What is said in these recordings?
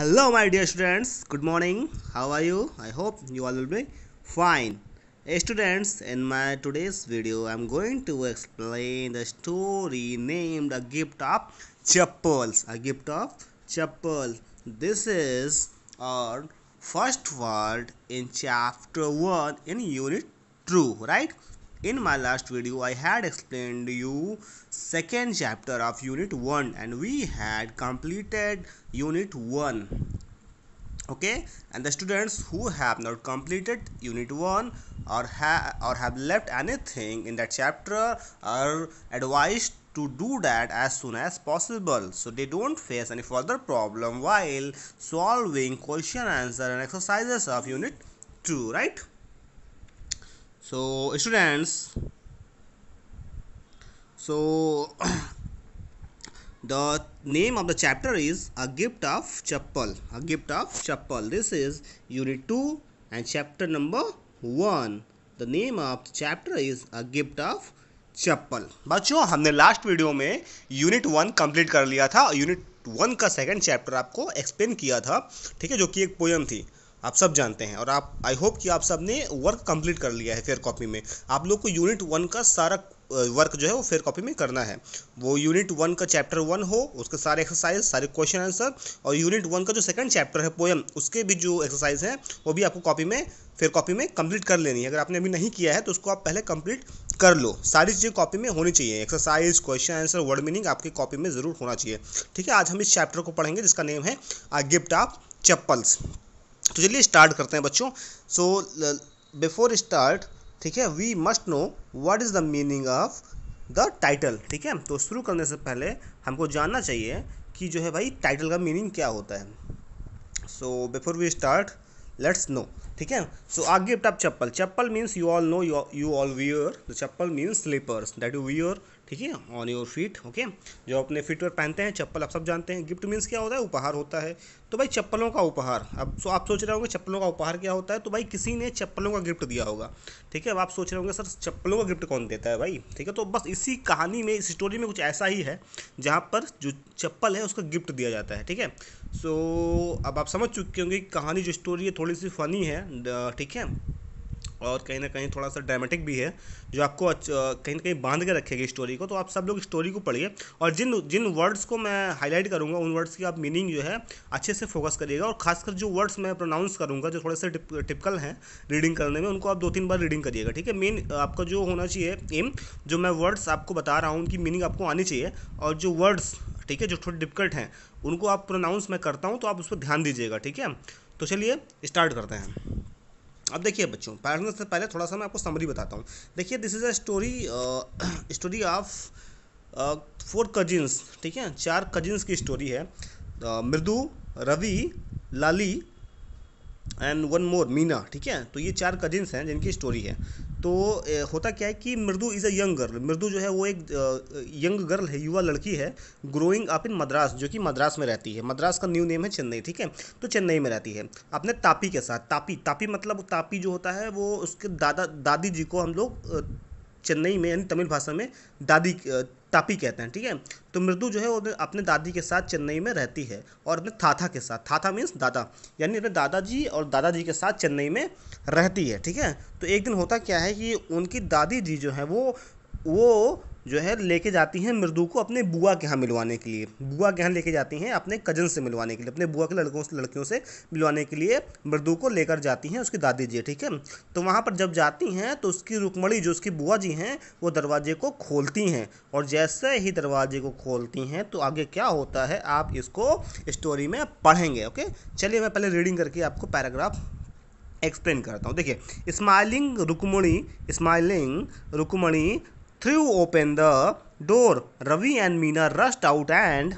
hello my dear students good morning how are you i hope you all will be fine hey students in my today's video i'm going to explain the story named a gift of chapels a gift of chapels this is our first word in chapter 1 in unit 2 right in my last video i had explained you second chapter of unit 1 and we had completed unit 1 okay and the students who have not completed unit 1 or, ha or have left anything in that chapter are advised to do that as soon as possible so they don't face any further problem while solving question answer and exercises of unit 2 right so students so the name of the chapter is a gift of chappal a gift of chappal this is unit 2 and chapter number 1 the name of the chapter is a gift of chappal बच्चों हमने last video में unit one complete कर लिया था unit one का second chapter आपको explain किया था ठीक है जो कि एक पोयम थी आप सब जानते हैं और आप आई होप कि आप सब ने वर्क कंप्लीट कर लिया है फेयर कॉपी में आप लोग को यूनिट वन का सारा वर्क जो है वो फेयर कॉपी में करना है वो यूनिट वन का चैप्टर वन हो उसके सारे एक्सरसाइज सारे क्वेश्चन आंसर और यूनिट वन का जो सेकंड चैप्टर है पोएम उसके भी जो एक्सरसाइज हैं वो भी आपको कॉपी में फेयर कॉपी में कंप्लीट कर लेनी है अगर आपने अभी नहीं किया है तो उसको आप पहले कंप्लीट कर लो सारी चीज़ें कॉपी में होनी चाहिए exercise question answer word meaning आपकी कॉपी में ज़रूर होना चाहिए ठीक है आज हम इस चैप्टर को पढ़ेंगे जिसका नेम है आ गिफ्ट ऑफ चप्पल्स तो चलिए स्टार्ट करते हैं बच्चों सो बिफोर स्टार्ट ठीक है we must know what is the meaning of the title ठीक है तो शुरू करने से पहले हमको जानना चाहिए कि जो है भाई टाइटल का मीनिंग क्या होता है so before we start let's know ठीक है सो आगे टप chappal chappal means you all know you all the chappal means slippers that you your ठीक है ऑन योर फीट ओके जो अपने फीट पर पहनते हैं चप्पल आप सब जानते हैं गिफ्ट मीन्स क्या होता है उपहार होता है तो भाई चप्पलों का उपहार अब सो आप सोच रहे होंगे चप्पलों का उपहार क्या होता है तो भाई किसी ने चप्पलों का गिफ्ट दिया होगा ठीक है अब आप सोच रहे होंगे सर चप्पलों का गिफ्ट कौन देता है भाई ठीक है तो बस इसी कहानी में इस स्टोरी में कुछ ऐसा ही है जहाँ पर जो चप्पल है उसका गिफ्ट दिया जाता है ठीक है सो अब आप समझ चुके होंगे कहानी जो स्टोरी है थोड़ी सी फनी है ठीक है और कहीं ना कहीं थोड़ा सा ड्रामेटिक भी है जो आपको कहीं ना कहीं बांध के रखेगी स्टोरी को तो आप सब लोग स्टोरी को पढ़िए और जिन जिन वर्ड्स को मैं हाईलाइट करूँगा उन वर्ड्स की आप मीनिंग जो है अच्छे से फोकस करिएगा और खासकर जो वर्ड्स मैं प्रोनाउंस करूँगा जो थोड़े से टिपिकल हैं रीडिंग करने में उनको आप दो तीन बार रीडिंग करिएगा ठीक है मेन आपका जो होना चाहिए एम जो मैं वर्ड्स आपको बता रहा हूँ उनकी मीनिंग आपको आनी चाहिए और जो वर्ड्स ठीक है जो थोड़े डिफिकल्ट हैं उनको आप प्रोनाउंस मैं करता हूँ तो आप उस पर ध्यान दीजिएगा ठीक है तो चलिए स्टार्ट करते हैं अब देखिए बच्चों पैरेंट्स से पहले थोड़ा सा मैं आपको समरी बताता हूँ देखिए this is a story story of four cousins ठीक है चार कजिन्स की स्टोरी है uh, Mridu Ravi Lali and one more Meena ठीक है तो ये चार कजिन्स हैं जिनकी स्टोरी है तो होता क्या है कि मृदु इज़ अ यंग गर्ल मृदु जो है वो एक यंग गर्ल है युवा लड़की है ग्रोइंग अप इन मद्रास जो कि मद्रास में रहती है मद्रास का न्यू नेम है चेन्नई ठीक है तो चेन्नई में रहती है अपने तापी के साथ तापी तापी मतलब तापी जो होता है वो उसके दादा दादी जी को हम लोग चेन्नई में यानी तमिल भाषा में दादी तापी कहते हैं ठीक है तो मृदु जो है वो अपने दादी के साथ चेन्नई में रहती है और अपने थाथा के साथ थाथा मीन्स दादा यानी अपने दादाजी और दादाजी के साथ चेन्नई में रहती है ठीक है तो एक दिन होता क्या है कि उनकी दादी जी जो है वो वो जो है लेके जाती हैं मृदु को अपने बुआ के यहाँ मिलवाने के लिए बुआ के यहाँ लेके जाती हैं अपने कजन से मिलवाने के लिए अपने बुआ के लड़कों से लड़कियों से मिलवाने के लिए मृदु को लेकर जाती हैं उसकी दादी जी ठीक है तो वहाँ पर जब जाती हैं तो उसकी रुकमणी जो उसकी बुआ जी हैं वो दरवाजे को खोलती हैं और जैसे ही दरवाजे को खोलती हैं तो आगे क्या होता है आप इसको स्टोरी में पढ़ेंगे ओके चलिए मैं पहले रीडिंग करके आपको पैराग्राफ एक्सप्लेन करता हूँ देखिए smiling Rukmini smiling Rukmini threw open the door. Ravi and Meena rushed out and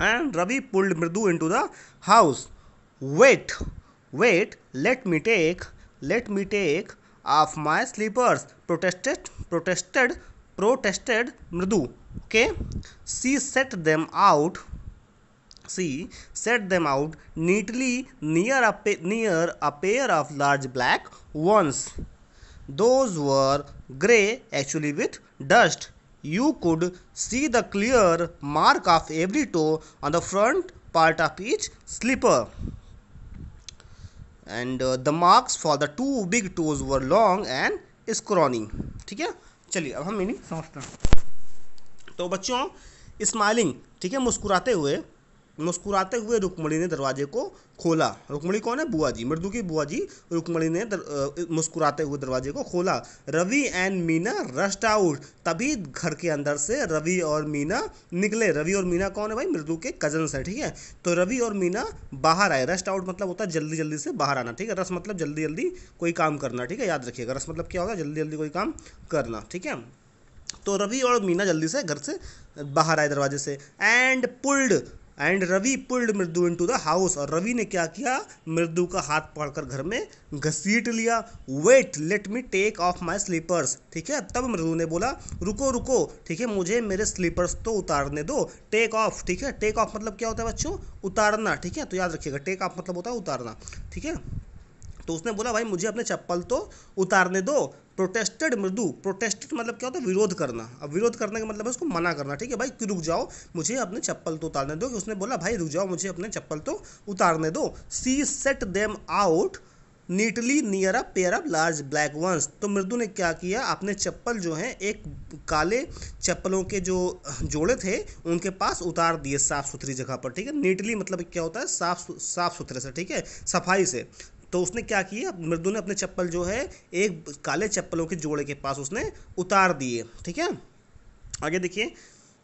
and Ravi pulled Mridu into the house. Wait, wait, let me take, let me take off my slippers, protested, protested, protested Mridu. Okay, she set them out. She set them out neatly near a near a pair of large black ones. those were grey actually with dust you could see the clear mark of every toe on the front part of each slipper and uh, the marks for the two big toes were long and scrawny ठीक है चलिए अब हम meaning समझते हैं तो बच्चों smiling ठीक है मुस्कुराते हुए मुस्कुराते हुए रुक्मणी ने दरवाजे को खोला रुक्मणी कौन है बुआ जी मृदु की बुआ जी रुक्मणी ने दर, मुस्कुराते हुए दरवाजे को खोला Ravi and Meena rushed out तभी घर के अंदर से रवि और मीना निकले रवि और मीना कौन है भाई मृदु के कजन है ठीक है तो रवि और मीना बाहर आए रस्ट आउट मतलब होता है जल्दी जल्दी से बाहर आना ठीक है रस मतलब जल्दी जल्दी कोई काम करना ठीक है याद रखिएगा रस मतलब क्या होगा जल्दी जल्दी कोई काम करना ठीक है तो रवि और मीना जल्दी से घर से बाहर आए दरवाजे से and pulled and Ravi pulled Mridu in to the house और रवि ने क्या किया मृदु का हाथ पकड़कर घर में घसीट लिया wait let me take off my slippers ठीक है तब मृदु ने बोला रुको रुको ठीक है मुझे मेरे स्लीपर्स तो उतारने दो टेक ऑफ ठीक है टेक ऑफ मतलब क्या होता है बच्चों उतारना ठीक है तो याद रखिएगा टेक ऑफ मतलब होता है उतारना ठीक है तो उसने बोला भाई मुझे अपने चप्पल तो उतारने दो प्रोटेस्टेड मृदु प्रोटेस्टेड मतलब क्या होता है विरोध करना अब विरोध करने का मतलब है उसको मना करना ठीक है भाई कि रुक जाओ मुझे अपने चप्पल तो उतारने दो कि उसने बोला भाई रुक जाओ मुझे अपने चप्पल तो उतारने दो she set them out neatly near a pair of large black ones तो मृदु ने क्या किया अपने चप्पल जो हैं एक काले चप्पलों के जो जोड़े थे उनके पास उतार दिए साफ़ सुथरी जगह पर ठीक है नीटली मतलब क्या होता है साफ साफ सुथरे से ठीक है सफाई से तो उसने क्या किया मृदु ने अपने चप्पल जो है एक काले चप्पलों के जोड़े के पास उसने उतार दिए ठीक है आगे देखिए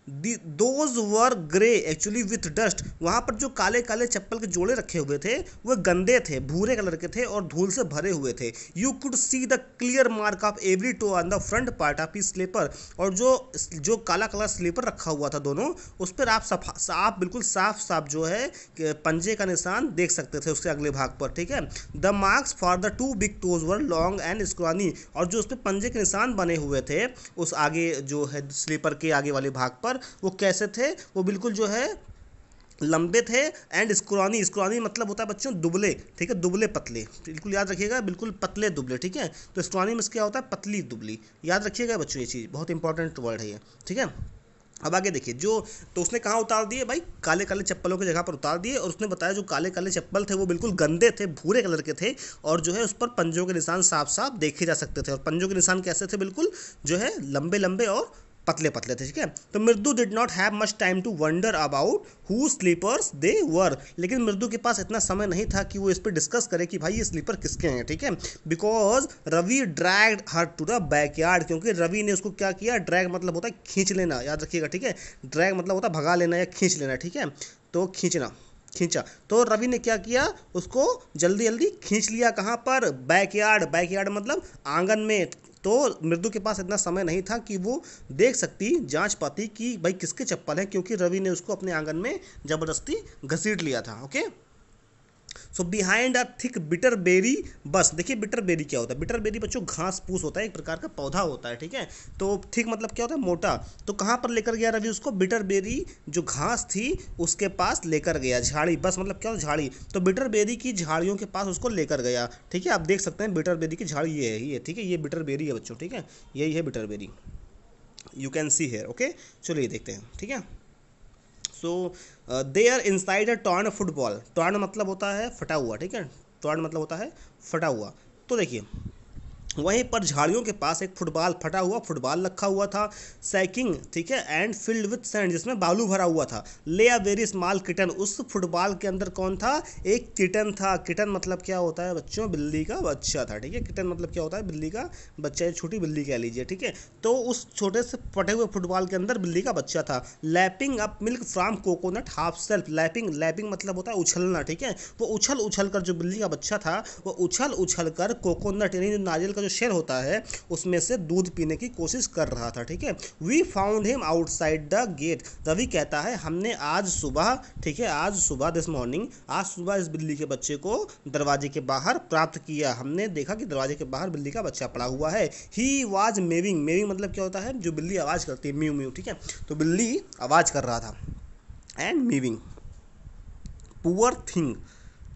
those were grey actually with dust वहां पर जो काले काले चप्पल के जोड़े रखे हुए थे वह गंदे थे भूरे कलर के थे और धूल से भरे हुए थे you could see the clear mark of every toe on the front part of slipper और जो जो काला काला स्लीपर रखा हुआ था दोनों उस पर आप सफा आप बिल्कुल साफ साफ जो है पंजे का निशान देख सकते थे उसके अगले भाग पर ठीक है the marks for the two big toes were long and scrawny और जो उस पर पंजे के निशान बने हुए थे उस आगे जो है स्लीपर के आगे वाले भाग पर पर वो कैसे थे वो बिल्कुल जो है लंबे थे एंड स्क्रानी स्क्रानी मतलब होता है बच्चों दुबले ठीक है दुबले पतले बिल्कुल याद रखिएगा बिल्कुल पतले दुबले ठीक है तो स्क्रानी में क्या होता है पतली दुबली याद रखिएगा बच्चों ये चीज़ बहुत इंपॉर्टेंट वर्ड है ये ठीक है अब आगे देखिए जो तो उसने कहाँ उतार दिए भाई काले काले चप्पलों की जगह पर उतार दिए और उसने बताया जो काले काले चप्पल थे वो बिल्कुल गंदे थे भूरे कलर के थे और जो है उस पर पंजों के निशान साफ साफ देखे जा सकते थे और पंजों के निशान कैसे थे बिल्कुल जो है लंबे लंबे और पतले पतले थे ठीक है तो Mridu did not have much time to wonder about whose slippers they were लेकिन मृदु के पास इतना समय नहीं था कि वो इस पर डिस्कस करे कि भाई ये स्लीपर किसके हैं ठीक है because Ravi drag her to the back yard क्योंकि रवि ने उसको क्या किया ड्रैग मतलब होता है खींच लेना याद रखिएगा ठीक है ड्रैग मतलब होता है भगा लेना या खींच लेना ठीक है तो खींचना खींचा तो रवि ने क्या किया उसको जल्दी जल्दी खींच लिया कहाँ पर बैकयार्ड बैकयार्ड बैक यार्ड मतलब आंगन में तो मृदु के पास इतना समय नहीं था कि वो देख सकती जांच पाती कि भाई किसके चप्पल है क्योंकि रवि ने उसको अपने आंगन में ज़बरदस्ती घसीट लिया था okay so behind a thick bitter berry bush देखिए बिटर बेरी क्या होता है बिटर बेरी बच्चों घास फूस होता है एक प्रकार का पौधा होता है ठीक है तो थिक मतलब क्या होता है मोटा तो कहाँ पर लेकर गया रवि उसको बिटर बेरी जो घास थी उसके पास लेकर गया झाड़ी बस मतलब क्या होता झाड़ी तो बिटर बेरी की झाड़ियों के पास उसको लेकर गया ठीक है आप देख सकते हैं बिटर बेरी की झाड़ी ये है ये ठीक है ये बिटर बेरी है बच्चों ठीक है यही है bitter berry you can see here okay चलिए देखते हैं ठीक है so they are inside a torn football torn मतलब होता है फटा हुआ ठीक है टॉर्न मतलब होता है फटा हुआ तो देखिए वहीं पर झाड़ियों के पास एक फुटबॉल फटा हुआ फुटबॉल रखा हुआ था सैकिंग ठीक है एंड फील्ड विथ सैंड जिसमें बालू भरा हुआ था lay a very small kitten उस फुटबॉल के अंदर कौन था एक किटन था किटन मतलब क्या होता है बच्चों बिल्ली का बच्चा था ठीक है किटन मतलब क्या होता है बिल्ली का बच्चा या छोटी बिल्ली कह लीजिए ठीक है तो उस छोटे से फटे हुए फुटबॉल के अंदर बिल्ली का बच्चा था lapping up milk from coconut half shell lapping lapping मतलब होता है उछलना ठीक है वो उछल उछल कर जो बिल्ली का बच्चा था वो उछल उछल कर कोकोनट यानी नारियल का जो शेर होता है उसमें से दूध पीने की कोशिश कर रहा था ठीक है we found him outside the gate Ravi कहता है हमने आज सुबह ठीक है आज सुबह दिस मॉर्निंग आज सुबह इस बिल्ली के बच्चे को दरवाजे के बाहर प्राप्त किया हमने देखा कि दरवाजे के बाहर बिल्ली का बच्चा पड़ा हुआ है ही वॉज मेविंग मेविंग मतलब क्या होता है जो बिल्ली आवाज़ करती है म्यू म्यू ठीक है तो बिल्ली आवाज़ कर रहा था एंड मीविंग पुअर थिंग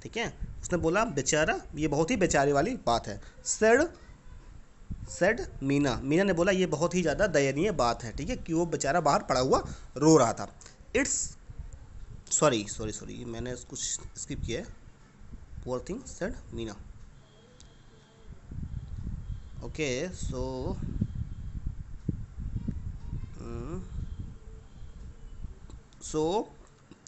ठीक है उसने बोला बेचारा ये बहुत ही बेचारे वाली बात है सेड सेड मीना मीना ने बोला ये बहुत ही ज़्यादा दयनीय बात है ठीक है कि वो बेचारा बाहर पड़ा हुआ रो रहा था इट्स सॉरी सॉरी सॉरी मैंने कुछ स्किप किया है poor thing said Meena okay so so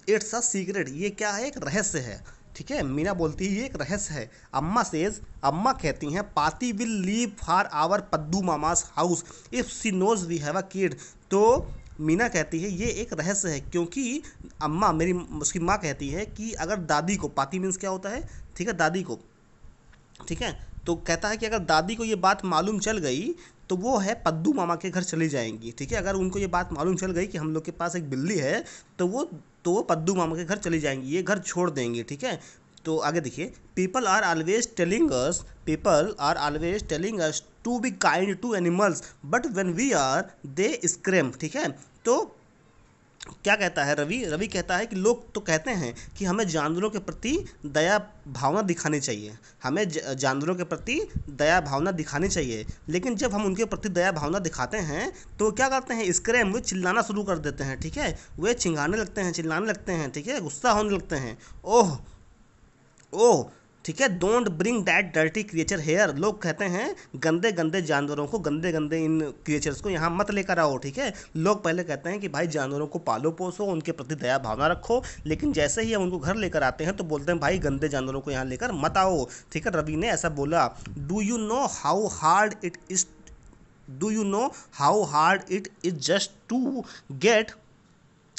it's a secret ये क्या है एक रहस्य है ठीक है मीना बोलती है ये एक रहस्य है अम्मा सेज अम्मा कहती हैं Paati will leave for our Paddu Mama's house if she knows we have a kid तो मीना कहती है ये एक रहस्य है क्योंकि अम्मा मेरी उसकी माँ कहती है कि अगर दादी को पाती मीन्स क्या होता है ठीक है दादी को ठीक है तो कहता है कि अगर दादी को ये बात मालूम चल गई तो वो है पद्दू मामा के घर चली जाएंगी ठीक है अगर उनको ये बात मालूम चल गई कि हम लोग के पास एक बिल्ली है तो वो तो वो पद्दू मामा के घर चली जाएंगी ये घर छोड़ देंगी ठीक है तो आगे देखिए people are always telling us people are always telling us to be kind to animals but when we are they scream ठीक है तो क्या कहता है रवि रवि कहता है कि लोग तो कहते हैं कि हमें जानवरों के प्रति दया भावना दिखानी चाहिए हमें जानवरों के प्रति दया भावना दिखानी चाहिए लेकिन जब हम उनके प्रति दया भावना दिखाते हैं तो क्या करते हैं इसकरे वे चिल्लाना शुरू कर देते हैं ठीक है वे चिंगाने लगते हैं चिल्लाने लगते हैं ठीक है गुस्सा होने लगते हैं ओह ओह ठीक है don't bring that dirty creature here लोग कहते हैं गंदे गंदे जानवरों को गंदे गंदे इन क्रिएचर्स को यहाँ मत लेकर आओ ठीक है लोग पहले कहते हैं कि भाई जानवरों को पालो पोसो उनके प्रति दया भावना रखो लेकिन जैसे ही हम उनको घर लेकर आते हैं तो बोलते हैं भाई गंदे जानवरों को यहाँ लेकर मत आओ ठीक है रवि ने ऐसा बोला do you know how hard it is do you know how hard it is just to get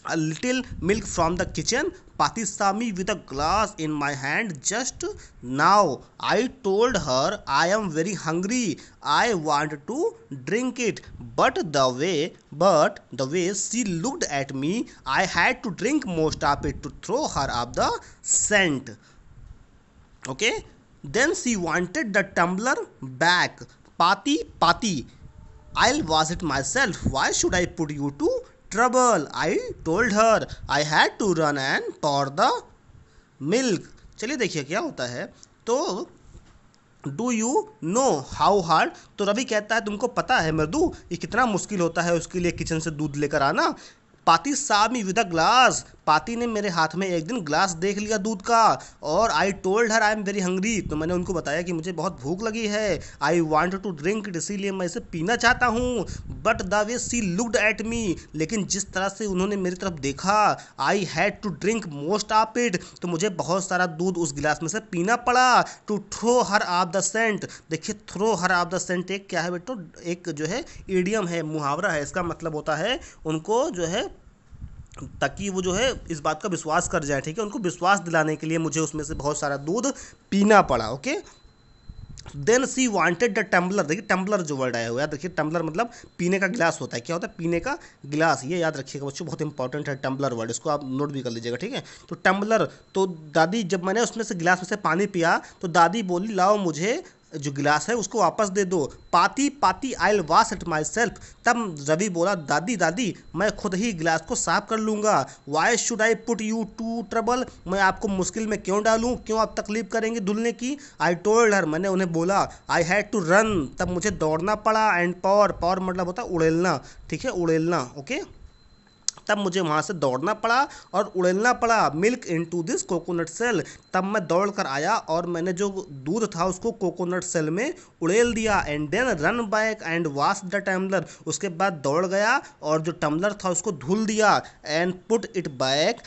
a little milk from the kitchen. me with a glass in my hand just now. I told her I am very hungry. I want to drink it. But the way but the way she looked at me, I had to drink most of it to throw her up the scent. Okay? Then she wanted the tumbler back. Pati Pati. I'll wash it myself. Why should I put you to trouble I told her I had to run and pour the milk चलिए देखिए क्या होता है तो do you know how hard तो रवि कहता है तुमको पता है मृदु ये कितना मुश्किल होता है उसके लिए किचन से दूध लेकर आना पाती मी विद अ ग्लास पाती ने मेरे हाथ में एक दिन ग्लास देख लिया दूध का और I told her I am very hungry तो मैंने उनको बताया कि मुझे बहुत भूख लगी है I want to drink it इसीलिए मैं इसे पीना चाहता हूँ but the way she looked at me लेकिन जिस तरह से उन्होंने मेरी तरफ देखा I had to drink most of it तो मुझे बहुत सारा दूध उस गिलास में से पीना पड़ा to throw her off the scent देखिए throw her off the scent एक क्या है बेटो एक जो है एडियम है मुहावरा है इसका मतलब होता है उनको जो है ताकि वो जो है इस बात का विश्वास कर जाए ठीक है उनको विश्वास दिलाने के लिए मुझे उसमें से बहुत सारा दूध पीना पड़ा okay then she wanted the tumbler देखिए टम्बलर जो वर्ड आया हुआ है देखिए टम्बलर मतलब पीने का गिलास होता है क्या होता है पीने का गिलास ये याद रखिएगा बच्चों बहुत इंपॉर्टेंट है टम्बलर वर्ड इसको आप नोट भी कर लीजिएगा ठीक है तो टम्बलर तो दादी जब मैंने उसमें से गिलास में से पानी पिया तो दादी बोली लाओ मुझे जो गिलास है उसको वापस दे दो Paati Paati I wash it myself तब रवि बोला दादी दादी मैं खुद ही गिलास को साफ कर लूँगा why should I put you to trouble मैं आपको मुश्किल में क्यों डालूँ क्यों आप तकलीफ करेंगे धुलने की आई टोल्ड हर मैंने उन्हें बोला आई हैड टू रन तब मुझे दौड़ना पड़ा एंड पावर पावर मतलब होता उड़ेलना ठीक है उड़ेलना ओके तब मुझे वहाँ से दौड़ना पड़ा और उड़ेलना पड़ा milk into this coconut shell तब मैं दौड़ कर आया और मैंने जो दूध था उसको कोकोनट सेल में उड़ेल दिया and then run back and wash the tumbler उसके बाद दौड़ गया और जो टम्बलर था उसको धुल दिया and put it back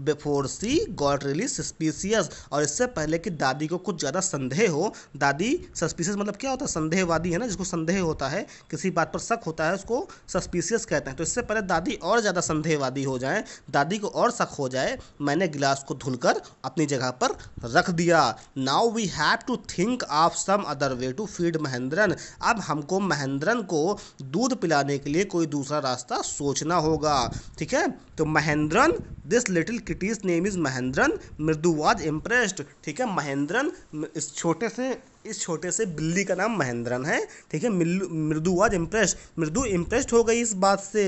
before she got really suspicious और इससे पहले कि दादी को कुछ ज़्यादा संदेह हो दादी सस्पिशियस मतलब क्या होता है संदेहवादी है ना जिसको संदेह होता है किसी बात पर शक होता है उसको सस्पिशियस कहते हैं तो इससे पहले दादी और ज़्यादा संदेहवादी हो जाए दादी को और शक हो जाए मैंने गिलास को धुलकर अपनी जगह पर रख दिया now we have to think of some other way to feed Mahendran अब हमको महेंद्रन को दूध पिलाने के लिए कोई दूसरा रास्ता सोचना होगा ठीक है तो Mahendran this little critter's name is Mahendran Mridu was impressed ठीक है महेंद्रन इस छोटे से इस छोटे से बिल्ली का नाम महेंद्रन है ठीक है मृदु वाज इम्प्रेस मृदु इम्प्रेस्ड हो गई इस बात से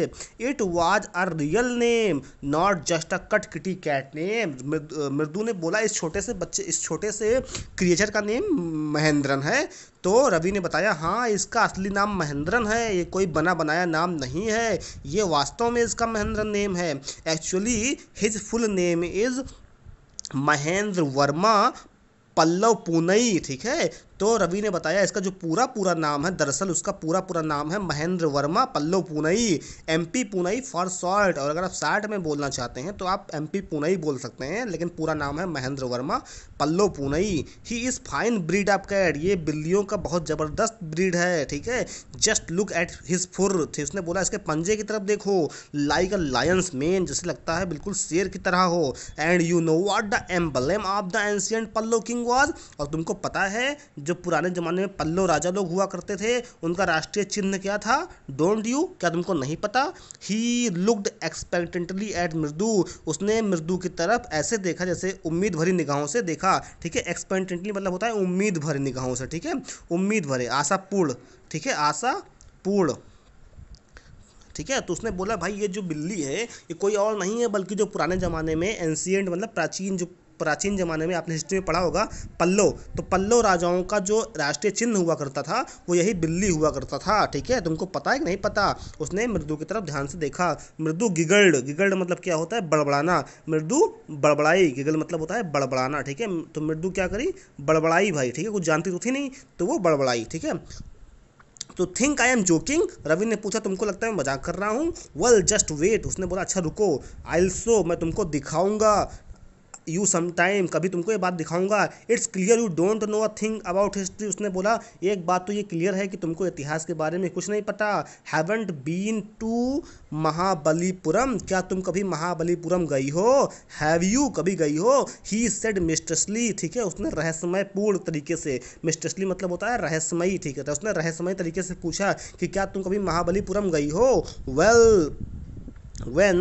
it was a real name not just a cute kitty cat name Mridu ने बोला इस छोटे से बच्चे इस छोटे से क्रिएचर का नेम महेंद्रन है तो रवि ने बताया हाँ इसका असली नाम महेंद्रन है ये कोई बना बनाया नाम नहीं है ये वास्तव में इसका महेंद्रन नेम है actually his full name is Mahendra Varma Pallava Poonai ठीक है तो रवि ने बताया इसका जो पूरा पूरा नाम है दरअसल उसका पूरा पूरा नाम है Mahendra Varma Pallava Poonai MP Poonai for short और अगर आप शार्ट में बोलना चाहते हैं तो आप एमपी पुनई बोल सकते हैं लेकिन पूरा नाम है Mahendra Varma Pallava Poonai he is fine breed of cat ये बिल्लियों का बहुत ज़बरदस्त ब्रीड है ठीक है जस्ट लुक एट हिज फुर थे उसने बोला इसके पंजे की तरफ देखो लाइक अ लायंस मेन जैसे लगता है बिल्कुल शेर की तरह हो and you know what the emblem of the ancient Pallava king was और तुमको पता है जो पुराने ज़माने में पल्लो राजा लोग हुआ करते थे उनका राष्ट्रीय चिन्ह क्या था डोंट यू क्या तुमको नहीं पता ही लुकड एक्सपेक्टेंटली एट मृदु उसने मृदु की तरफ ऐसे देखा जैसे उम्मीद भरी निगाहों से देखा ठीक है एक्सपेक्टेंटली मतलब होता है उम्मीद भरी निगाहों से ठीक है उम्मीद भरे आशापूर्ण ठीक है पूर्ण ठीक है तो उसने बोला भाई ये जो बिल्ली है ये कोई और नहीं है बल्कि जो पुराने ज़माने में एंशियंट मतलब प्राचीन जो प्राचीन ज़माने में आपने हिस्ट्री में पढ़ा होगा पल्लो तो पल्लो राजाओं का जो राष्ट्रीय चिन्ह हुआ करता था वो यही बिल्ली हुआ करता था ठीक है तुमको पता है कि नहीं पता उसने मृदु की तरफ ध्यान से देखा मृदु गिगल्ड गिगल्ड मतलब क्या होता है बड़बड़ाना मृदु बड़बड़ाई गिगल मतलब होता है बड़बड़ाना ठीक है तो मृदु क्या करी बड़बड़ाई भाई ठीक है कुछ जानती तो थी नहीं तो वो बड़बड़ाई ठीक है तो think I am joking Ravi ने पूछा तुमको लगता है मैं मजाक कर रहा हूँ वेल जस्ट वेट उसने बोला अच्छा रुको आई सो मैं तुमको दिखाऊंगा यू समाइम कभी तुमको ये बात दिखाऊंगा it's clear you don't know a thing about history उसने बोला एक बात तो ये क्लियर है कि तुमको इतिहास के बारे में कुछ नहीं पता हैवेंट बीन टू महाबलीपुरम क्या तुम कभी महाबलीपुरम गई हो हैव यू कभी गई हो ही सेड मिस्टरसली ठीक है उसने रहस्यमय पूर्ण तरीके से मिस्टरसली मतलब होता है रहस्यमयी ठीक है तो उसने रहस्यमय तरीके से पूछा कि क्या तुम कभी महाबलीपुरम गई हो well well, when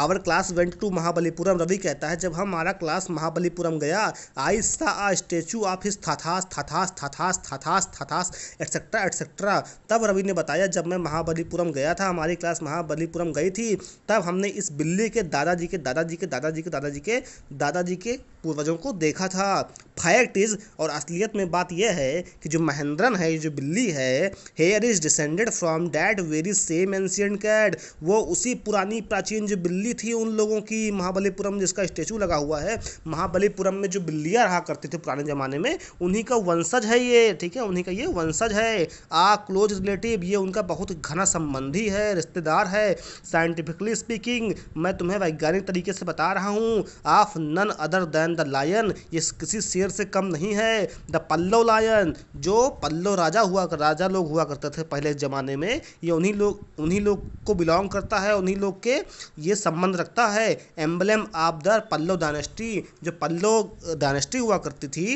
our class went to Mahabalipuram Ravi कहता है जब हमारा क्लास महाबलीपुरम गया I saw a statue of his thatha's thatha's thatha's thatha's thatha's etcetera etcetera तब रवि ने बताया जब मैं महाबलीपुरम गया था हमारी क्लास महाबलीपुरम गई थी तब हमने इस बिल्ली के दादाजी के दादाजी के दादाजी के दादाजी के दादाजी के पूर्वजों को देखा था फैक्ट इज और असलियत में बात यह है कि जो महेंद्रन है जो बिल्ली है here is descended from that very same ancient cat वो उसी पुरानी प्राचीन जो बिल्ली बिल्ली थी उन लोगों की महाबलीपुरम जिसका स्टेचू लगा हुआ है महाबलीपुरम में जो बिल्लियाँ रहा करते थे पुराने ज़माने में उन्हीं का वंशज है ये ठीक है उन्हीं का ये वंशज है आ क्लोज रिलेटिव ये उनका बहुत घना संबंधी है रिश्तेदार है साइंटिफिकली स्पीकिंग मैं तुम्हें वैज्ञानिक तरीके से बता रहा हूँ of none other than the lion ये किसी शेर से कम नहीं है द पल्लव लायन जो पल्लव राजा हुआ कर, राजा लोग हुआ करते थे पहले ज़माने में ये उन्हीं लोग उन्हीं लोग को बिलोंग करता है उन्हीं लोग के ये सम संबंध रखता है emblem of the Pallava dynasty जो पल्लव डायनेस्टी हुआ करती थी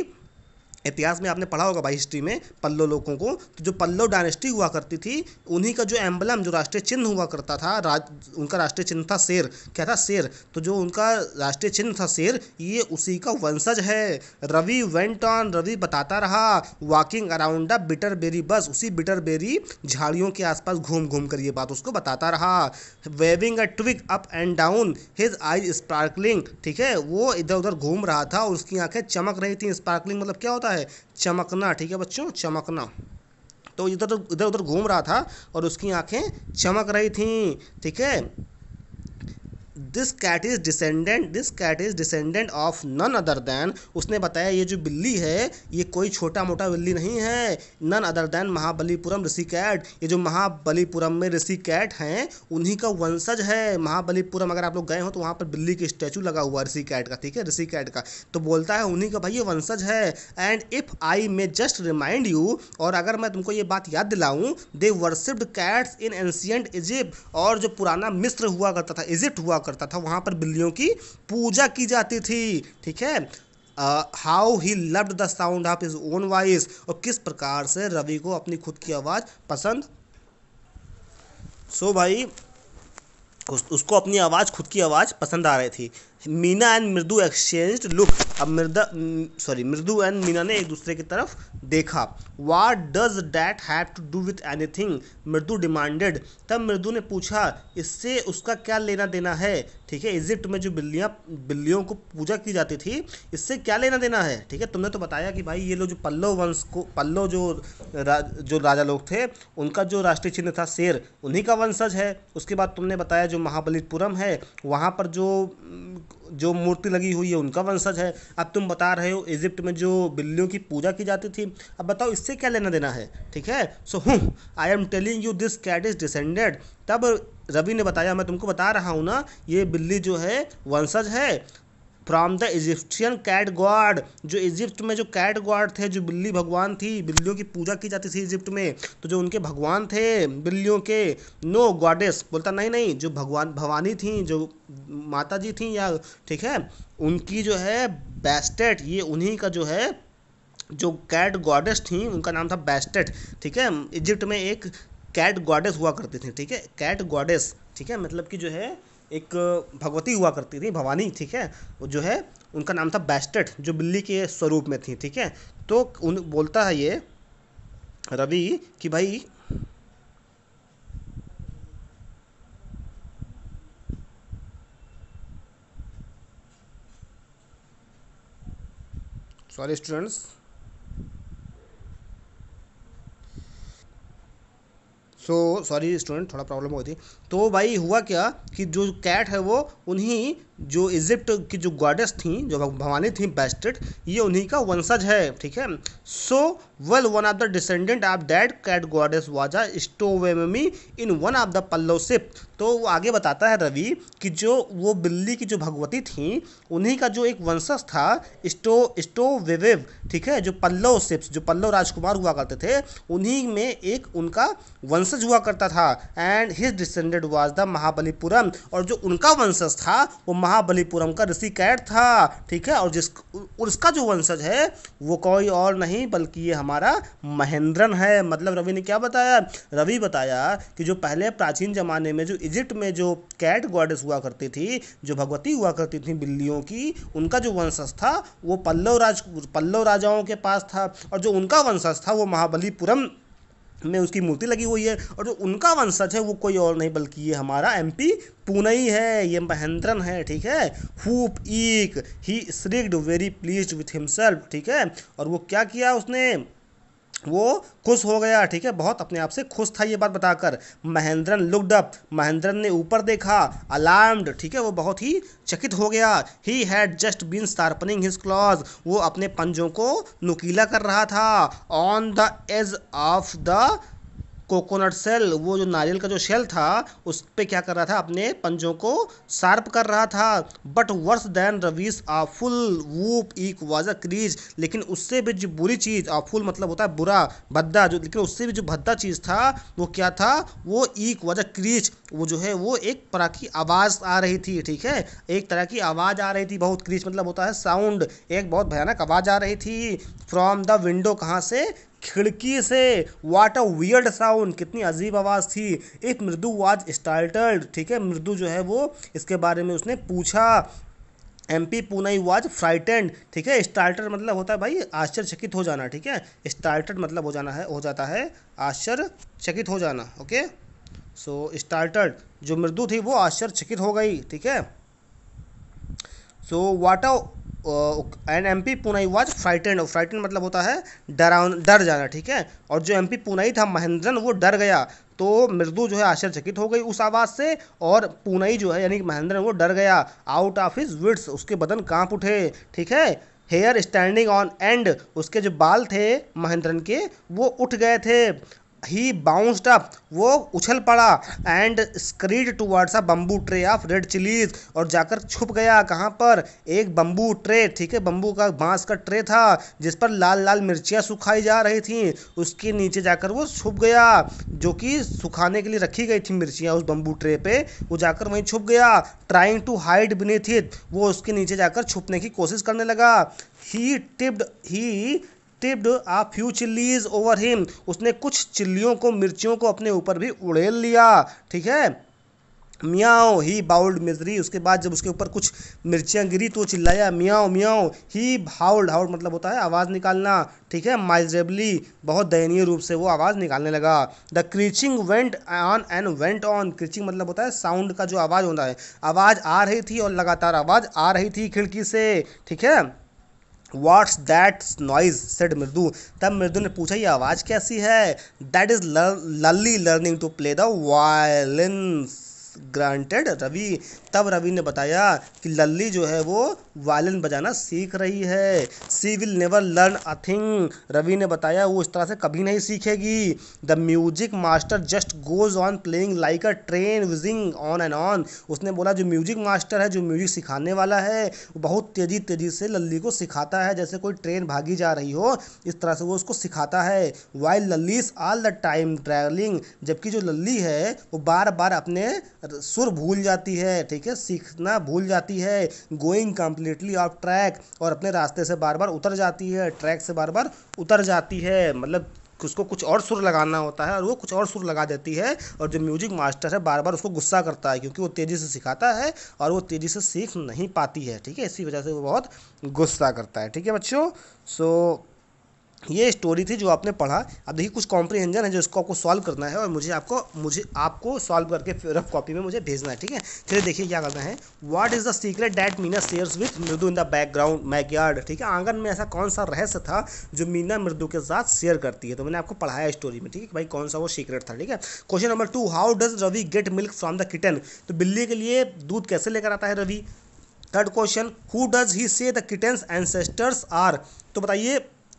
इतिहास में आपने पढ़ा होगा भाई हिस्ट्री में पल्लो लोगों को तो जो पल्लो डायनेस्टी हुआ करती थी उन्हीं का जो एम्बलम जो राष्ट्रीय चिन्ह हुआ करता था राज उनका राष्ट्रीय चिन्ह था शेर क्या था शेर तो जो उनका राष्ट्रीय चिन्ह था शेर ये उसी का वंशज है रवि वेंट ऑन रवि बताता रहा walking around the bitter berry bush उसी बिटर बेरी झाड़ियों के आसपास घूम घूम कर ये बात उसको बताता रहा waving a twig up and down his eyes sparkling ठीक है वो इधर उधर घूम रहा था और उसकी आंखें चमक रही थी स्पार्कलिंग मतलब क्या होता होता है चमकना ठीक है बच्चों चमकना तो इधर इधर उधर घूम रहा था और उसकी आंखें चमक रही थीं ठीक है this cat is descendant this cat is descendant of none other than उसने बताया ये जो बिल्ली है ये कोई छोटा मोटा बिल्ली नहीं है none other than Mahabalipuram Rishi cat ये जो महाबलीपुरम में ऋषि कैट हैं उन्हीं का वंशज है महाबलीपुरम अगर आप लोग गए हो तो वहाँ पर बिल्ली की स्टैचू लगा हुआ ऋषि कैट का ठीक है ऋषि कैट का तो बोलता है उन्हीं का भाई ये वंशज है and if I may just remind you और अगर मैं तुमको ये बात याद दिलाऊँ they worshipped cats in ancient Egypt और जो पुराना मिस्र हुआ करता था इजिप्ट हुआ करता करता था वहाँ पर बिल्लियों की पूजा की जाती थी ठीक है how he loved the sound of his own voice और किस प्रकार से रवि को अपनी खुद की आवाज़ पसंद सो so भाई उस, उसको अपनी आवाज़ खुद की आवाज़ पसंद आ रही थी Meena and Mridu exchange look अब मृदा सॉरी मृदु एंड मीना ने एक दूसरे की तरफ देखा what does that have to do with anything Mridu demanded तब मृदु ने पूछा इससे उसका क्या लेना देना है ठीक है इजिप्ट में जो बिल्लियाँ बिल्लियों को पूजा की जाती थी इससे क्या लेना देना है ठीक है तुमने तो बताया कि भाई ये लोग जो पल्लव वंश को पल्लव जो रा, जो राजा लोग थे उनका जो राष्ट्रीय चिन्ह था शेर उन्हीं का वंशज है उसके बाद तुमने बताया जो महाबलीपुरम है वहाँ पर जो जो मूर्ति लगी हुई है उनका वंशज है अब तुम बता रहे हो इजिप्ट में जो बिल्लियों की पूजा की जाती थी अब बताओ इससे क्या लेना देना है ठीक है सो हूँ I am telling you this cat is descended तब रवि ने बताया मैं तुमको बता रहा हूँ ना ये बिल्ली जो है वंशज है from the Egyptian cat god जो इजिप्ट में जो कैट गॉड थे जो बिल्ली भगवान थी बिल्लियों की पूजा की जाती थी इजिप्ट में तो जो उनके भगवान थे बिल्लियों के नो no, गॉडेस बोलता नहीं नहीं जो भगवान भवानी थी जो माता जी थी या ठीक है उनकी जो है बेस्टेट ये उन्हीं का जो है जो कैट गॉडेस थी उनका नाम था बेस्टेट ठीक है इजिप्ट में एक कैट गॉडेस हुआ करती थी ठीक है कैट गॉडेस ठीक है मतलब कि जो है एक भगवती हुआ करती थी भवानी ठीक है जो है उनका नाम था बैस्टेट जो बिल्ली के स्वरूप में थी ठीक है तो उन बोलता है ये रवि कि भाई sorry students so sorry student थोड़ा प्रॉब्लम हुई थी तो भाई हुआ क्या कि जो कैट है वो उन्हीं जो इजिप्ट की जो गॉडेस थी जो भवानी थी बेस्टेड ये उन्हीं का वंशज है ठीक है so well one of the descendant of that cat goddess was a stowaway in one of the Pallava ship तो वो आगे बताता है रवि कि जो वो बिल्ली की जो भगवती थी उन्हीं का जो एक वंशज था स्टो स्टोवेवेव ठीक है जो पल्लव सिप्स जो पल्लव राजकुमार हुआ करते थे उन्हीं में एक उनका वंशज हुआ करता था and his descendant was the Mahabalipuram और जो उनका वंशज था वो महा महाबलीपुरम का ऋषि कैट था ठीक है और जिस और उसका जो वंशज है वो कोई और नहीं बल्कि ये हमारा महेंद्रन है मतलब रवि ने क्या बताया रवि बताया कि जो पहले प्राचीन ज़माने में जो इजिप्ट में जो कैट गॉडेस हुआ करती थी जो भगवती हुआ करती थी बिल्लियों की उनका जो वंशज था वो पल्लव राज पल्लव राजाओं के पास था और जो उनका वंशज था वो महाबलीपुरम में उसकी मूर्ति लगी हुई है और जो उनका वंशज है वो कोई और नहीं बल्कि ये हमारा एमपी पुनई है ये महेंद्रन है ठीक है हुप ईक he shrugged very pleased with himself ठीक है और वो क्या किया उसने वो खुश हो गया ठीक है बहुत अपने आप से खुश था ये बात बताकर महेंद्रन लुकड अप महेंद्रन ने ऊपर देखा अलार्म्ड ठीक है वो बहुत ही चकित हो गया he had just been sharpening his claws वो अपने पंजों को नुकीला कर रहा था on the edge of the coconut shell वो जो नारियल का जो शेल था उस पर क्या कर रहा था अपने पंजों को शार्प कर रहा था but worse than Ravi's awful whoop एक वाज अ क्रीज लेकिन उससे भी जो बुरी चीज़ आफुल मतलब होता है बुरा भद्दा जो लेकिन उससे भी जो भद्दा चीज़ था वो क्या था वो एक वाज अ क्रीज वो जो है वो एक तरह की आवाज़ आ रही थी ठीक है एक तरह की आवाज़ आ रही थी बहुत क्रीच मतलब होता है साउंड एक बहुत भयानक आवाज़ आ रही थी फ्रॉम द विंडो कहाँ से खिड़की से वाट अ वियर्ड साउंड कितनी अजीब आवाज़ थी एक मृदु वाज स्टार्टल्ड ठीक है मृदु जो है वो इसके बारे में उसने पूछा M P Poonai was frightened ठीक है स्टार्टर मतलब होता है भाई आश्चर्यचकित हो जाना ठीक है स्टार्टर मतलब हो जाना है हो जाता है आश्चर्यचकित हो जाना ओके सो स्टार्टर जो मृदु थी वो आश्चर्यचकित हो गई ठीक है so what N M P Poonai was frightened frightened मतलब होता है डरा डर जाना ठीक है और जो एम पी पुनाई था महेंद्रन वो डर गया तो मृदु जो है आश्चर्यचकित हो गई उस आवाज़ से और पुनाई जो है यानी कि महेंद्रन वो डर गया आउट ऑफ हिज विट्स उसके बदन कांप उठे ठीक है हेयर स्टैंडिंग ऑन एंड उसके जो बाल थे महेंद्रन के वो उठ गए थे ही बाउंसड अप वो उछल पड़ा and screeched towards a bamboo tray of red chillies और जाकर छुप गया कहाँ पर एक बम्बू ट्रे ठीक है बम्बू का बांस का ट्रे था जिस पर लाल लाल मिर्चियाँ सुखाई जा रही थी उसके नीचे जाकर वो छुप गया जो कि सुखाने के लिए रखी गई थी मिर्चियाँ उस बम्बू ट्रे पे वो जाकर वहीं छुप गया trying to hide beneath it वो उसके नीचे जाकर छुपने की कोशिश करने लगा he tipped he tipped a few chillies over him उसने कुछ चिल्लियों को मिर्चियों को अपने ऊपर भी उड़ेल लिया ठीक है मियाओ ही बाउल्ड मिजरी उसके बाद जब उसके ऊपर कुछ मिर्चियाँ गिरी तो चिल्लाया मियाओ मियाओ ही हाउल्ड हाउल्ड मतलब होता है आवाज़ निकालना ठीक है माइजरेबली बहुत दयनीय रूप से वो आवाज़ निकालने लगा the screeching went on and went on screeching मतलब होता है साउंड का जो आवाज़ होता है आवाज़ आ रही थी और लगातार आवाज़ आ रही थी खिड़की से ठीक है वाट्स दैट नॉइज सेड मृदु तब मृदु ने पूछा ये आवाज़ कैसी है that is Lalli learning to play the violin granted Ravi तब रवि ने बताया कि लल्ली जो है वो वायलिन बजाना सीख रही है she will never learn a thing Ravi ने बताया वो इस तरह से कभी नहीं सीखेगी the music master just goes on playing like a train whizzing on and on उसने बोला जो म्यूजिक मास्टर है जो म्यूजिक सिखाने वाला है वो बहुत तेज़ी तेज़ी से लल्ली को सिखाता है जैसे कोई ट्रेन भागी जा रही हो इस तरह से वो उसको सिखाता है why Lalli's all the time travelling जबकि जो लल्ली है वो बार बार अपने सुर भूल जाती है ठीक है सीखना भूल जाती है गोइंग कम्प्लीटली ऑफ ट्रैक और अपने रास्ते से बार बार उतर जाती है ट्रैक से बार बार उतर जाती है मतलब उसको कुछ और सुर लगाना होता है और वो कुछ और सुर लगा देती है और जो म्यूजिक मास्टर है बार बार उसको गुस्सा करता है क्योंकि वो तेज़ी से सिखाता है और वो तेज़ी से सीख नहीं पाती है ठीक है इसी वजह से वो बहुत गुस्सा करता है ठीक है बच्चों सो ये स्टोरी थी जो आपने पढ़ा अब देखिए कुछ कॉम्प्रीहेंजन है जो इसको आपको सॉल्व करना है और मुझे आपको मुझे आपको सॉल्व करके रफ कॉपी में मुझे भेजना है ठीक है फिर देखिए क्या करना है what is the secret that Meena shares with Mridu in the background backyard ठीक है आंगन में ऐसा कौन सा रहस्य था जो मीना मृदु के साथ शेयर करती है तो मैंने आपको पढ़ाया स्टोरी में ठीक है भाई कौन सा वो सीक्रेट था ठीक है question number two how does Ravi get milk from the kitten तो बिल्ली के लिए दूध कैसे लेकर आता है Ravi third question who does he say the kittens ancestors are तो बताइए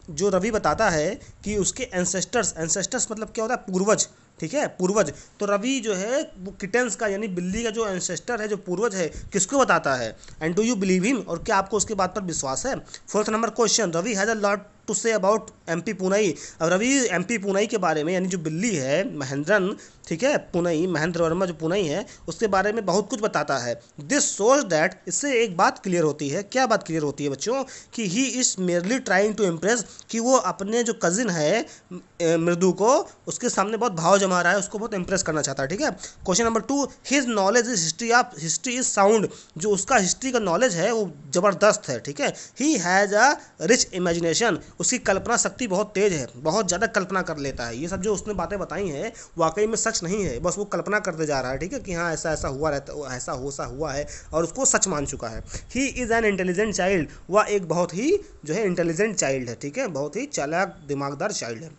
जो रवि बताता है कि उसके एंसेस्टर्स एंसेस्टर्स मतलब क्या होता है पूर्वज ठीक है पूर्वज तो रवि जो है वो किटेंस का यानी बिल्ली का जो एंसेस्टर है जो पूर्वज है किसको बताता है and do you believe him और क्या आपको उसके बात पर विश्वास है fourth number question Ravi has a lot to say about M P Poonai अब रवि एम पी पुनई के बारे में यानी जो बिल्ली है महेंद्रन ठीक है पुनई महेंद्र वर्मा जो पुनई है उसके बारे में बहुत कुछ बताता है दिस सोच दैट इससे एक बात क्लियर होती है क्या बात क्लियर होती है बच्चों कि he is merely trying to impress कि वो अपने जो कज़िन है मृदु को उसके सामने बहुत भाव जमा रहा है उसको बहुत इम्प्रेस करना चाहता है ठीक है question number two his knowledge is history of history is sound जो उसका हिस्ट्री का नॉलेज है वो ज़बरदस्त है ठीक है he has a rich imagination उसकी कल्पना शक्ति बहुत तेज़ है बहुत ज़्यादा कल्पना कर लेता है ये सब जो उसने बातें बताई हैं वाकई में सच नहीं है बस वो कल्पना करते जा रहा है ठीक है कि हाँ ऐसा ऐसा हुआ रहता ऐसा हो सा हुआ है और उसको सच मान चुका है he is an intelligent child वह एक बहुत ही जो है इंटेलिजेंट चाइल्ड है ठीक है बहुत ही चालाक दिमागदार चाइल्ड है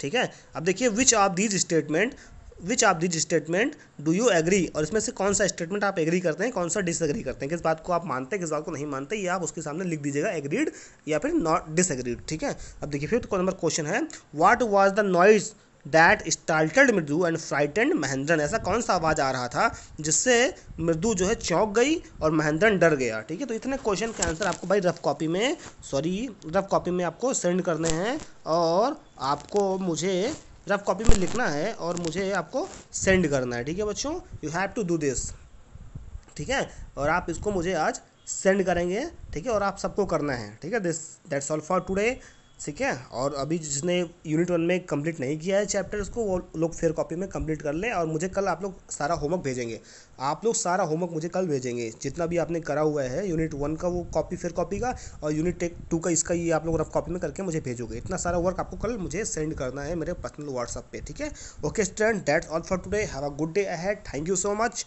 ठीक है अब देखिए which of these statement which of these statement do you agree और इसमें से कौन सा स्टेटमेंट आप एग्री करते हैं कौन सा डिसएग्री करते हैं किस बात को आप मानते हैं किस बात को नहीं मानते ये आप उसके सामने लिख दीजिएगा एग्रीड या फिर नॉट डिसएग्रीड ठीक है अब देखिए फिफ्थ नंबर क्वेश्चन है what was the noise that started Mridu and frightened Mahendran ऐसा कौन सा आवाज़ आ रहा था जिससे मृदु जो है चौंक गई और महेंद्रन डर गया ठीक है तो इतने क्वेश्चन के आंसर आपको भाई रफ कॉपी में सॉरी रफ कॉपी में आपको सेंड करने हैं और आपको मुझे जरा आप कॉपी में लिखना है और मुझे आपको सेंड करना है ठीक है बच्चों you have to do this ठीक है और आप इसको मुझे आज सेंड करेंगे ठीक है और आप सबको करना है ठीक है this that's all for today ठीक है और अभी जिसने यूनिट वन में कंप्लीट नहीं किया है चैप्टर उसको वो लोग फिर कॉपी में कंप्लीट कर लें और मुझे कल आप लोग सारा होमवर्क भेजेंगे आप लोग सारा होमवर्क मुझे कल भेजेंगे जितना भी आपने करा हुआ है यूनिट वन का वो कॉपी फिर कॉपी का और यूनिट टेक टू का इसका ये आप लोग रफ कॉपी में करके मुझे भेजोगे इतना सारा वर्क आपको कल मुझे सेंड करना है मेरे पर्सनल व्हाट्सअप पर ठीक है okay student that's all for today have a good day ahead thank you so much